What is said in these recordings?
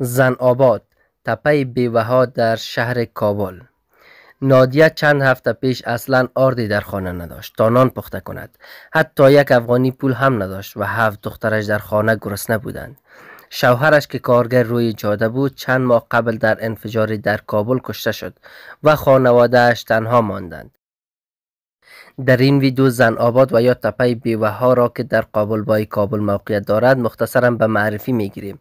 زن آباد تپه بیوه در شهر کابل نادیه چند هفته پیش اصلا آردی در خانه نداشت تا نان پخته کند حتی یک افغانی پول هم نداشت و هفت دخترش در خانه گرسنه بودند شوهرش که کارگر روی جاده بود چند ماه قبل در انفجاری در کابل کشته شد و خانوادهش تنها ماندند در این ویدیو زن آباد و یا تپه بیوه ها را که در قابل بای کابل موقعیت دارد مختصرا به معرفی میگیریم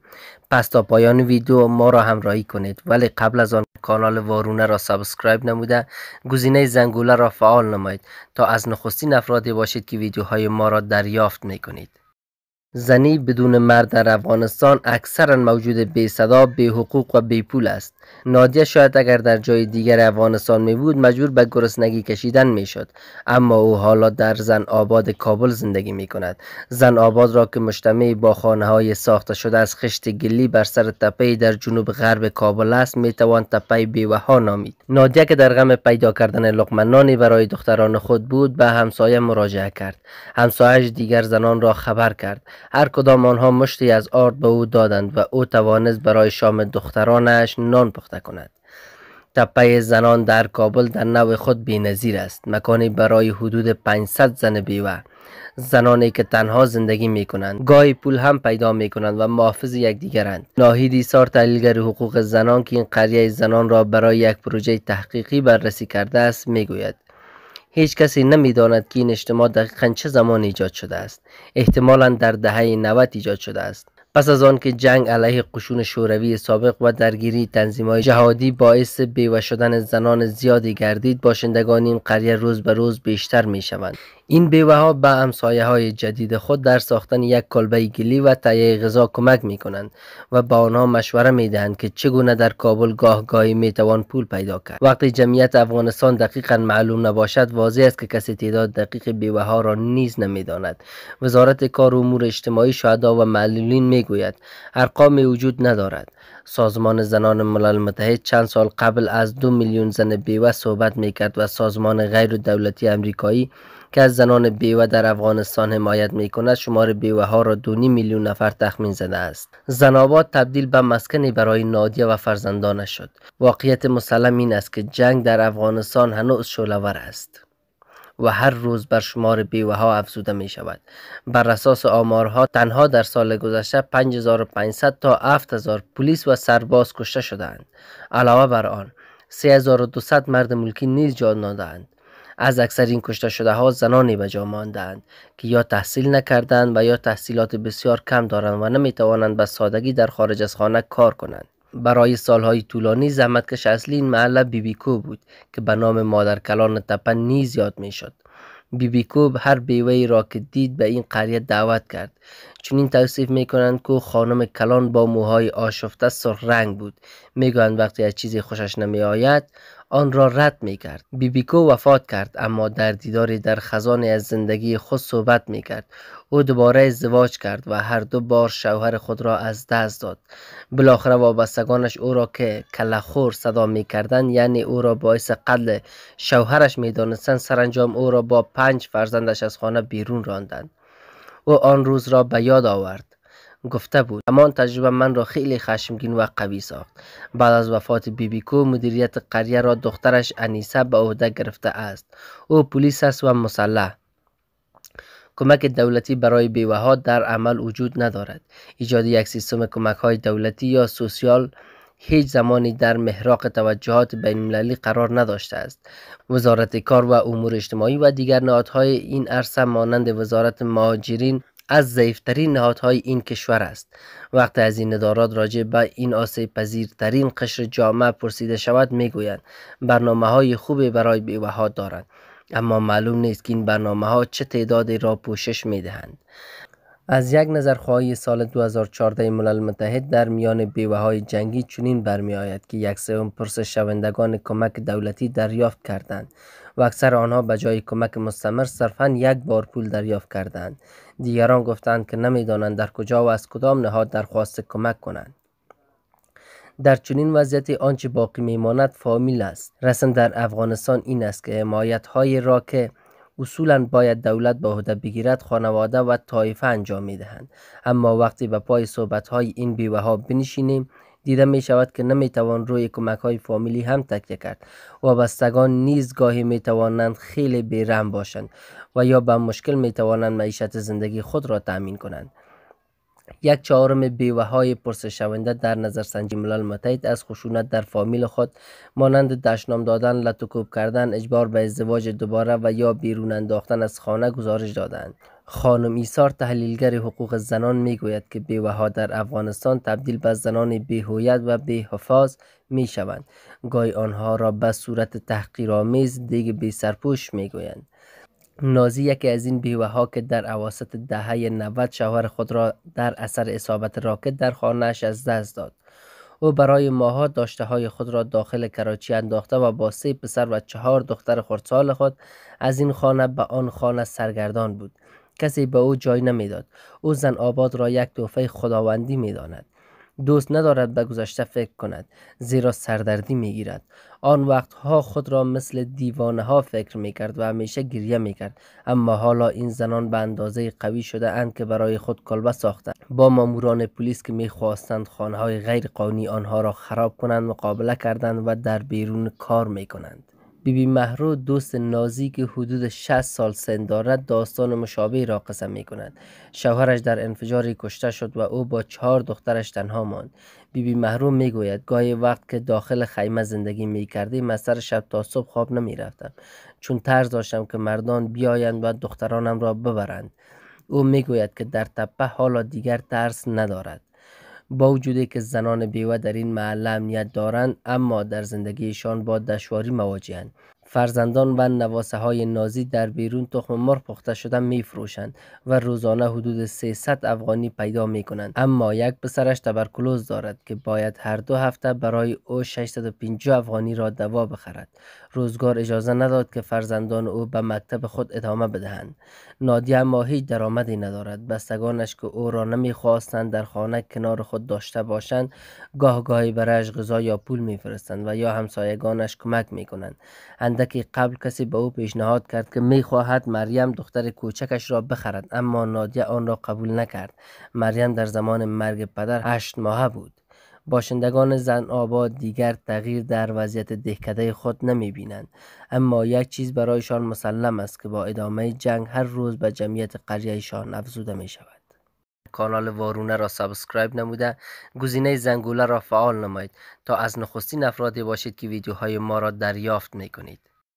پس تا پایان ویدیو ما را همراهی کنید ولی قبل از آن کانال وارونه را سابسکرایب نموده گزینه زنگوله را فعال نمایید تا از نخستین افرادی باشید که ویدیوهای ما را دریافت میکنید زنی بدون مرد در افغانستان اکثرا موجود بی صدا، بی حقوق و بی پول است. نادیه شاید اگر در جای دیگر افغانستان می بود مجبور به گرسنگی کشیدن می شد. اما او حالا در زن آباد کابل زندگی می کند. زن آباد را که مجتمع با خانه های ساخته شده از خشت گلی بر سر تپه در جنوب غرب کابل است می توان تپه بیوه نامید. نادیه که در غم پیدا کردن لقمنانی برای دختران خود بود به همسایه مراجعه کرد. همسایش دیگر زنان را خبر کرد. هر کدام آنها مشتی از آرد به او دادند و او توانست برای شام دخترانش نان پخته کند تپه زنان در کابل در نوع خود بینظیر است مکانی برای حدود 500 زن بیوه زنانی که تنها زندگی می کنند گای پول هم پیدا می کنند و محافظ یکدیگرند ناهید سار تحلیلگر حقوق زنان که این قریه زنان را برای یک پروژه تحقیقی بررسی کرده است می گوید هیچ کسی نمیداند که این اجتماع دقیقا چه زمان ایجاد شده است احتمالا در دهه 90 ایجاد شده است پس از آن که جنگ علیه قشون شوروی سابق و درگیری تنظیم های جهادی باعث بیوه شدن زنان زیادی گردید باشندگان این قریه روز به روز بیشتر می شوند این بیوه ها به همسایه های جدید خود در ساختن یک کلبه گلی و تهیه غذا کمک می کنند و با آنها مشوره می دهند که چگونه در کابل گاه گاهی می توان پول پیدا کرد وقتی جمعیت افغانستان دقیقا معلوم نباشد واضح است که کسی تعداد دقیق بیوه ها را نیز نمی داند وزارت کار و امور اجتماعی شهدا و معلولین می گوید ارقام وجود ندارد سازمان زنان ملل متحد چند سال قبل از دو میلیون زن بیوه صحبت میکرد و سازمان غیر دولتی امریکایی که از زنان بیوه در افغانستان حمایت می کند شمار بیوه ها را دو میلیون نفر تخمین زده است زناباد تبدیل به مسکنی برای نادیه و فرزندانش شد واقعیت مسلم این است که جنگ در افغانستان هنوز شولور است و هر روز بر شمار بیوه ها افزوده می شود. بر اساس آمارها تنها در سال گذشته 5500 تا 7000 پلیس و سرباز کشته شدند. علاوه بر آن 3200 مرد ملکی نیز جان دادند. از اکثر این کشته شده ها زنانی به جا ماندند که یا تحصیل نکردند و یا تحصیلات بسیار کم دارند و نمی توانند به سادگی در خارج از خانه کار کنند برای سالهای طولانی زحمتکش اصلی این محله بیبیکو بود که به نام مادر کلان تپه نیز یاد شد. بیبیکو هر بیوه را که دید به این قریه دعوت کرد چون این توصیف می کنند که خانم کلان با موهای آشفته سرخ رنگ بود گویند وقتی از چیزی خوشش نمی آید آن را رد می کرد بیبیکو وفات کرد اما در دیداری در خزانه از زندگی خود صحبت می کرد او دوباره ازدواج کرد و هر دو بار شوهر خود را از دست داد بالاخره وابستگانش او را که کلخور صدا می کردن یعنی او را باعث قتل شوهرش می دانستن سرانجام او را با پنج فرزندش از خانه بیرون راندند او آن روز را به یاد آورد گفته بود همان تجربه من را خیلی خشمگین و قوی ساخت بعد از وفات بیبیکو مدیریت قریه را دخترش انیسه به عهده گرفته است او پلیس است و مسلح کمک دولتی برای بیوه ها در عمل وجود ندارد ایجاد یک سیستم کمک های دولتی یا سوسیال هیچ زمانی در محراق توجهات بین قرار نداشته است وزارت کار و امور اجتماعی و دیگر نهادهای این عرصه مانند وزارت مهاجرین از ضعیفترین نهادهای این کشور است وقتی از این ادارات راجع به این آسیب پذیرترین قشر جامعه پرسیده شود میگویند برنامه های خوبی برای بیوه دارند اما معلوم نیست که این برنامه ها چه تعدادی را پوشش می دهند. از یک نظر خواهی سال 2014 ملل متحد در میان بیوه های جنگی چنین برمی آید که یک سوم پرسش شوندگان کمک دولتی دریافت کردند و اکثر آنها به جای کمک مستمر صرفا یک بار پول دریافت کردند دیگران گفتند که نمیدانند در کجا و از کدام نهاد درخواست کمک کنند در چنین وضعیتی آنچه باقی میماند فامیل است رسم در افغانستان این است که حمایت های را که اصولا باید دولت به عهده بگیرد خانواده و طایفه انجام می دهند. اما وقتی به پای صحبت های این بیوه ها بنشینیم دیده می شود که نمی توان روی کمک های فامیلی هم تکیه کرد وابستگان نیز گاهی می توانند خیلی بیرم باشند و یا به مشکل می توانند معیشت زندگی خود را تأمین کنند یک چهارم بیوه های پرسش شونده در نظر سنجی ملل متحد از خشونت در فامیل خود مانند دشنام دادن لطکوب کردن اجبار به ازدواج دوباره و یا بیرون انداختن از خانه گزارش دادند خانم ایسار تحلیلگر حقوق زنان میگوید که بیوه ها در افغانستان تبدیل به زنان بیهویت و به می شوند گاهی آنها را به صورت تحقیرآمیز دیگ بی سرپوش میگویند نازی یکی از این بیوه ها که در اواسط دهه 90 شوهر خود را در اثر اصابت راکت در خانهش از دست داد. او برای ماها داشته های خود را داخل کراچی انداخته و با سه پسر و چهار دختر خردسال خود از این خانه به آن خانه سرگردان بود. کسی به او جای نمیداد. او زن آباد را یک تحفه خداوندی میداند. دوست ندارد به گذشته فکر کند زیرا سردردی میگیرد آن وقتها خود را مثل دیوانه ها فکر میکرد و همیشه گریه می اما حالا این زنان به اندازه قوی شده اند که برای خود کلبه ساختند با ماموران پلیس که میخواستند خانه های غیر قانونی آنها را خراب کنند مقابله کردند و در بیرون کار می کنند بیبی مهرو دوست نازی که حدود 60 سال سن دارد داستان مشابهی را قسم می کند شوهرش در انفجاری کشته شد و او با چهار دخترش تنها ماند بیبی مهرو می گوید گاهی وقت که داخل خیمه زندگی می کردیم از سر شب تا صبح خواب نمی رفتم چون ترس داشتم که مردان بیایند و دخترانم را ببرند او گوید که در تپه حالا دیگر ترس ندارد با وجودی که زنان بیوه در این محله امنیت دارند اما در زندگیشان با دشواری مواجهند فرزندان و نواسه های نازی در بیرون تخم مرغ پخته شده می فروشند و روزانه حدود 300 افغانی پیدا می کنند اما یک پسرش تبرکلوز دارد که باید هر دو هفته برای او 650 افغانی را دوا بخرد روزگار اجازه نداد که فرزندان او به مکتب خود ادامه بدهند نادیه اما هیچ درآمدی ندارد بستگانش که او را نمیخواستند در خانه کنار خود داشته باشند گاه گاهی برایش غذا یا پول میفرستند و یا همسایگانش کمک می کنند. اندکی قبل کسی به او پیشنهاد کرد که میخواهد مریم دختر کوچکش را بخرد اما نادیه آن را قبول نکرد مریم در زمان مرگ پدر هشت ماهه بود باشندگان زن آباد دیگر تغییر در وضعیت دهکده خود نمی بینند اما یک چیز برایشان مسلم است که با ادامه جنگ هر روز به جمعیت قریهشان افزوده می شود کانال وارونه را سابسکرایب نموده گزینه زنگوله را فعال نمایید تا از نخستین افرادی باشید که ویدیوهای ما را دریافت می کنید